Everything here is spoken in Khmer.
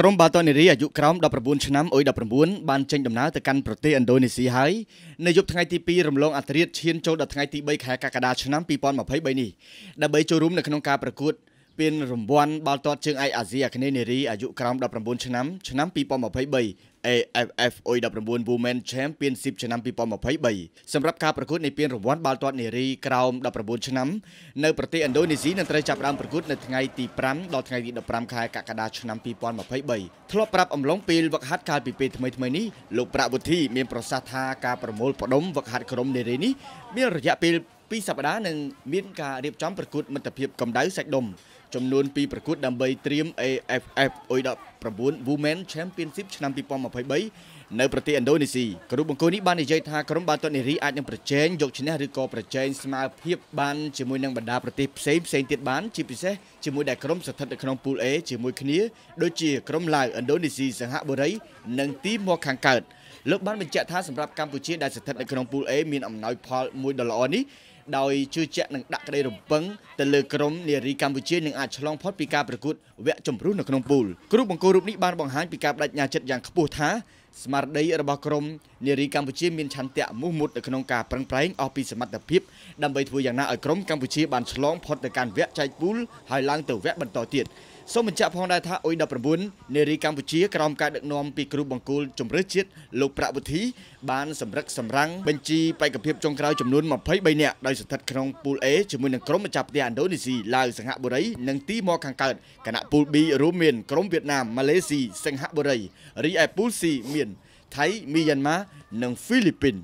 ក្រមបាល់ទាត់នារីអាយុក្រោម19ឆ្នាំអុយ19បានចេញដំណើរទៅកាន់ប្រទេសឥណ្ឌូនេស៊ីហើយនៅយប់ថ្ងៃទី2រំលងអធិរាជឈានចូលដល់ថ្ងៃទី3ខែកក្កដាឆ្នាំ2023នេះដើម្បីចូលរួមនៅក្នុងការប្រកួតពានរង្វាន់បាល់ទាត់ជើងឯកអាស៊ីអាគ្នេយ៍នារីអាយុក្រោម19ឆ្នាំឆ្នាំ2023 AFF U19 Women Championship ឆ្នាំ2023សម្រាប់ការប្រកួតនៃពានរង្វាន់បាល់ទាត់នារីក្រោម19ឆ្នាំនៅប្រទេសឥណ្ឌូនេស៊ីនឹងត្រូវចាប់ផ្ដើមប្រកួតនៅថ្ងៃទី5ដល់ថ្ងៃទី15ខែកក្កដាឆ្នាំ2023ធ្លាប់ប្រាប់អំឡុងពេលវឹកហាត់កាលពីពេលថ្មីៗនេះលោកប្រាក់វុធីមានប្រសាសន៍ថាការប្រមូលផ្ដុំវឹកហាត់ក្រុមនារីនេះមានរយៈពេលពីរសប្តាហ៍នឹងមានការរៀបចំប្រកួតមិត្តភាពកម្ដៅសាច់ដុំចំនួន2ប្រកួតដើម្បីត្រៀម AFF U19 Women Championship ឆ្នាំ2023នៅប្រទេសឥណ្ឌូនេស៊ីគ្រូបង្គោលនេះបាននិយាយថាក្រុមបាល់ទាត់នារីអាចនឹងប្រជែងយកឈ្នះឬក៏ប្រជែងស្មើភាពបានជាមួយនឹងបណ្ដាប្រទេសផ្សេងផ្សេងទៀតបានជាពិសេសជាមួយដែលក្រុមស្ថិតនៅក្នុងពូល A ជាមួយគ្នាដូចជាក្រុមឡាវឥណ្ឌូនេស៊ីសិង្ហបុរីនិងទីមមកខាងកើត។លោកបានបញ្ជាក់ថាសម្រាប់កម្ពុជាដែលស្ថិតនៅក្នុងពូល A មានអំណោយផលមួយដ៏ល្អនេះដោយជឿជាក់នឹងដាក់ក្តីរំពឹងទៅលើក្រុមនារីកម្ពុជានឹងអាចឆ្លងផុតពីការប្រកួតវគ្គជម្រុះនៅក្នុងពូលគ្រូបង្គោលរូបនេះបានបង្ហាញពីការបដិញ្ញាចិត្តយ៉ាងខ្ពស់ថាស្មារតីរបស់ក្រុមនារីកម្ពុជាមានឆន្ទៈមោះមុតនៅក្នុងការប្រឹងប្រែងអស់ពីសមត្ថភាពដើម្បីធ្វើយ៉ាងណាឲ្យក្រុមកម្ពុជា បានឆ្លងផុតទៅកាន់វគ្គចែកពូលហើយឡើងទៅវគ្គបន្តទៀតសូមបញ្ជាក់ផងដែរថាអ៊ុយ19នារីកម្ពុជាក្រោមការដឹកនាំពីគ្រូបង្គោលជំរឿជាតិលោកប្រាក់វុធីបានសម្រឹកសម្រាំងបញ្ជីបេក្ខភាពចុងក្រោយចំនួន23នាក់ដោយស្ថិតក្នុងពូល A ជាមួយនឹងក្រុមម្ចាស់ផ្ទះឥណ្ឌូនេស៊ីឡាវសិង្ហបុរីនិងទីមកខាងកើតគណៈពូល B រួមមានក្រុមវៀតណាមម៉ាឡេស៊ីសិង្ហបុរីរីឯពូល C មានថៃមីយ៉ាន់ម៉ានិងហ្វីលីពីន